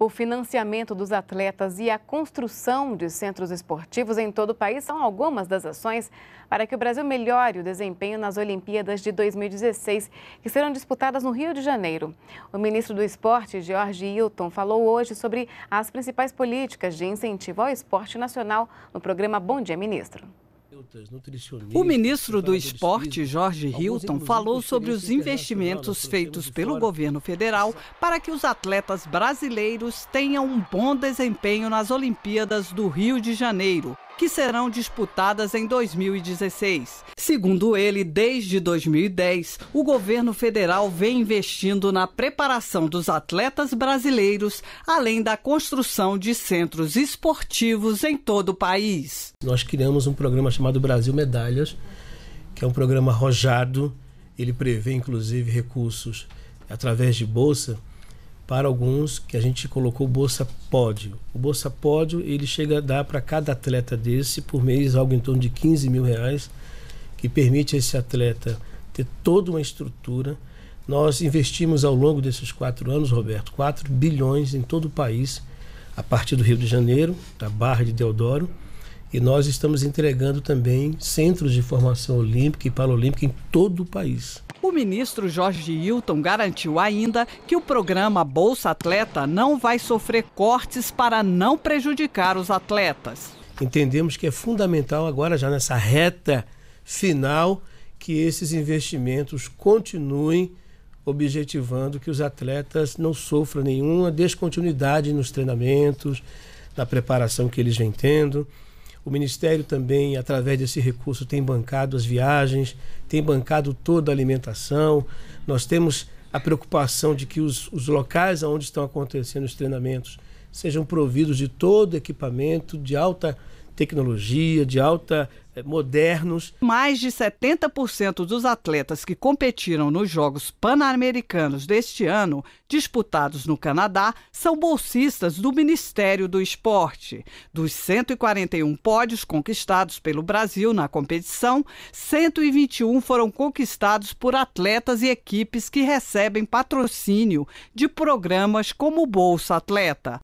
O financiamento dos atletas e a construção de centros esportivos em todo o país são algumas das ações para que o Brasil melhore o desempenho nas Olimpíadas de 2016, que serão disputadas no Rio de Janeiro. O ministro do Esporte, Jorge Hilton, falou hoje sobre as principais políticas de incentivo ao esporte nacional no programa Bom Dia Ministro. O ministro do Esporte, Jorge Hilton, falou sobre os investimentos feitos pelo governo federal para que os atletas brasileiros tenham um bom desempenho nas Olimpíadas do Rio de Janeiro que serão disputadas em 2016. Segundo ele, desde 2010, o governo federal vem investindo na preparação dos atletas brasileiros, além da construção de centros esportivos em todo o país. Nós criamos um programa chamado Brasil Medalhas, que é um programa arrojado, ele prevê inclusive recursos através de bolsa para alguns que a gente colocou bolsa pódio. O bolsa pódio ele chega a dar para cada atleta desse por mês algo em torno de 15 mil reais, que permite a esse atleta ter toda uma estrutura. Nós investimos ao longo desses quatro anos, Roberto, 4 bilhões em todo o país, a partir do Rio de Janeiro, da Barra de Deodoro, e nós estamos entregando também centros de formação olímpica e paralímpica em todo o país. O ministro Jorge Hilton garantiu ainda que o programa Bolsa Atleta não vai sofrer cortes para não prejudicar os atletas. Entendemos que é fundamental agora, já nessa reta final, que esses investimentos continuem objetivando que os atletas não sofram nenhuma descontinuidade nos treinamentos, na preparação que eles vêm tendo. O Ministério também, através desse recurso, tem bancado as viagens, tem bancado toda a alimentação. Nós temos a preocupação de que os, os locais onde estão acontecendo os treinamentos sejam providos de todo equipamento de alta tecnologia, de alta eh, modernos. Mais de 70% dos atletas que competiram nos Jogos Pan-Americanos deste ano, disputados no Canadá, são bolsistas do Ministério do Esporte. Dos 141 pódios conquistados pelo Brasil na competição, 121 foram conquistados por atletas e equipes que recebem patrocínio de programas como Bolsa Atleta.